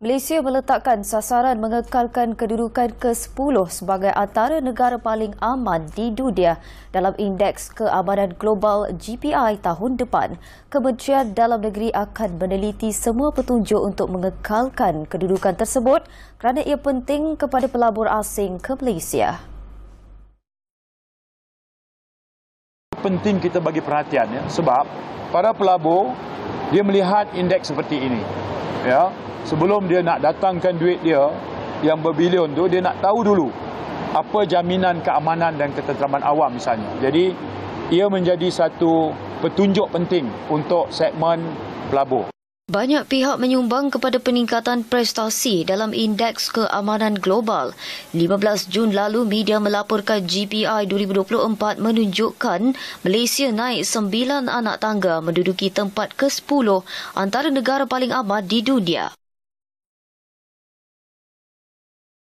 Malaysia meletakkan sasaran mengekalkan kedudukan ke-10 sebagai antara negara paling aman di dunia dalam Indeks Keamanan Global GPI tahun depan. Kementerian Dalam Negeri akan meneliti semua petunjuk untuk mengekalkan kedudukan tersebut kerana ia penting kepada pelabur asing ke Malaysia. Penting kita bagi perhatian ya, sebab para pelabur dia melihat indeks seperti ini ya sebelum dia nak datangkan duit dia yang berbilion tu dia nak tahu dulu apa jaminan keamanan dan ketenteraman awam misalnya jadi ia menjadi satu petunjuk penting untuk segmen pelabur banyak pihak menyumbang kepada peningkatan prestasi dalam indeks keamanan global. 15 Jun lalu media melaporkan GPI 2024 menunjukkan Malaysia naik 9 anak tangga menduduki tempat ke-10 antara negara paling aman di dunia.